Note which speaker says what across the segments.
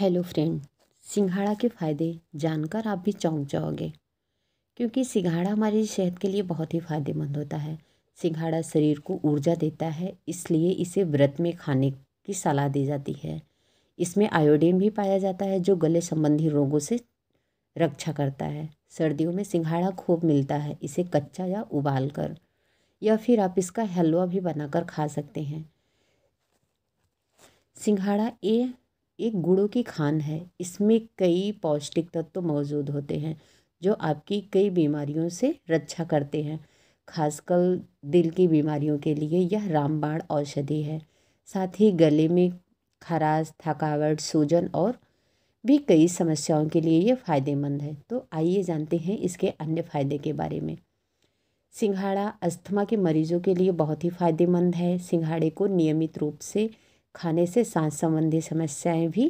Speaker 1: hello friend सिंघाड़ा के फ़ायदे जानकर आप भी चौंक जाओगे क्योंकि सिंघाड़ा हमारी सेहत के लिए बहुत ही फ़ायदेमंद होता है सिंघाड़ा शरीर को ऊर्जा देता है इसलिए इसे व्रत में खाने की सलाह दी जाती है इसमें आयोडीन भी पाया जाता है जो गले संबंधी रोगों से रक्षा करता है सर्दियों में सिंघाड़ा खूब मिलता है इसे कच्चा या उबाल कर या फिर आप इसका हलवा भी बनाकर खा सकते हैं सिंघाड़ा ए एक गुड़ों की खान है इसमें कई पौष्टिक तत्व मौजूद होते हैं जो आपकी कई बीमारियों से रक्षा करते हैं खासकर दिल की बीमारियों के लिए यह रामबाण औषधि है साथ ही गले में खराश थकावट सूजन और भी कई समस्याओं के लिए ये फ़ायदेमंद है तो आइए जानते हैं इसके अन्य फ़ायदे के बारे में सिंघाड़ा अस्थमा के मरीजों के लिए बहुत ही फ़ायदेमंद है सिंघाड़े को नियमित रूप से खाने से सांस संबंधी समस्याएं भी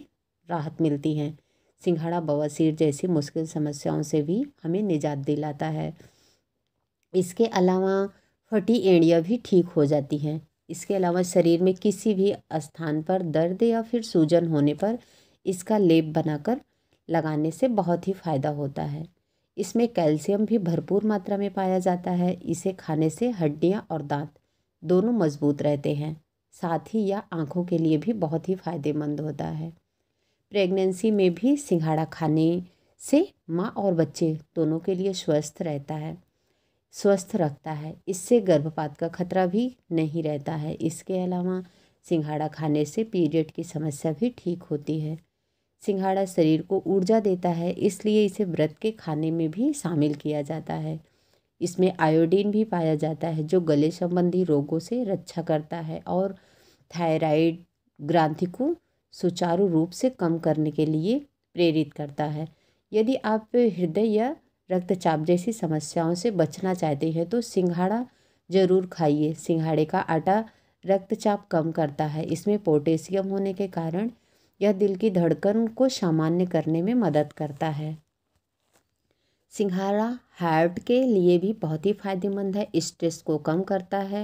Speaker 1: राहत मिलती हैं सिंघाड़ा बवासीर जैसी मुश्किल समस्याओं से भी हमें निजात दिलाता है इसके अलावा फटी एड़ियाँ भी ठीक हो जाती हैं इसके अलावा शरीर में किसी भी स्थान पर दर्द या फिर सूजन होने पर इसका लेप बनाकर लगाने से बहुत ही फ़ायदा होता है इसमें कैल्शियम भी भरपूर मात्रा में पाया जाता है इसे खाने से हड्डियाँ और दांत दोनों मजबूत रहते हैं साथ ही यह आँखों के लिए भी बहुत ही फायदेमंद होता है प्रेगनेंसी में भी सिंघाड़ा खाने से माँ और बच्चे दोनों के लिए स्वस्थ रहता है स्वस्थ रखता है इससे गर्भपात का खतरा भी नहीं रहता है इसके अलावा सिंघाड़ा खाने से पीरियड की समस्या भी ठीक होती है सिंघाड़ा शरीर को ऊर्जा देता है इसलिए इसे व्रत के खाने में भी शामिल किया जाता है इसमें आयोडीन भी पाया जाता है जो गले संबंधी रोगों से रक्षा करता है और थायराइड ग्रांथि को सुचारू रूप से कम करने के लिए प्रेरित करता है यदि आप हृदय या रक्तचाप जैसी समस्याओं से बचना चाहते हैं तो सिंघाड़ा ज़रूर खाइए सिंघाड़े का आटा रक्तचाप कम करता है इसमें पोटेशियम होने के कारण यह दिल की धड़कन को सामान्य करने में मदद करता है सिंघारा हार्ट के लिए भी बहुत ही फायदेमंद है स्ट्रेस को कम करता है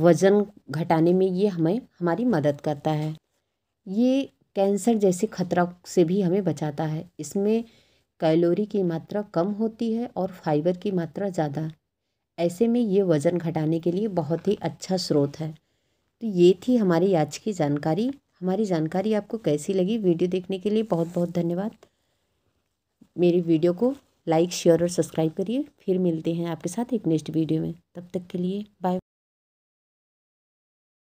Speaker 1: वज़न घटाने में ये हमें हमारी मदद करता है ये कैंसर जैसे खतरा से भी हमें बचाता है इसमें कैलोरी की मात्रा कम होती है और फाइबर की मात्रा ज़्यादा ऐसे में ये वज़न घटाने के लिए बहुत ही अच्छा स्रोत है तो ये थी हमारी आज की जानकारी हमारी जानकारी आपको कैसी लगी वीडियो देखने के लिए बहुत बहुत धन्यवाद मेरी वीडियो को लाइक शेयर और सब्सक्राइब करिए फिर मिलते हैं आपके साथ एक नेक्स्ट वीडियो में तब तक के लिए बाय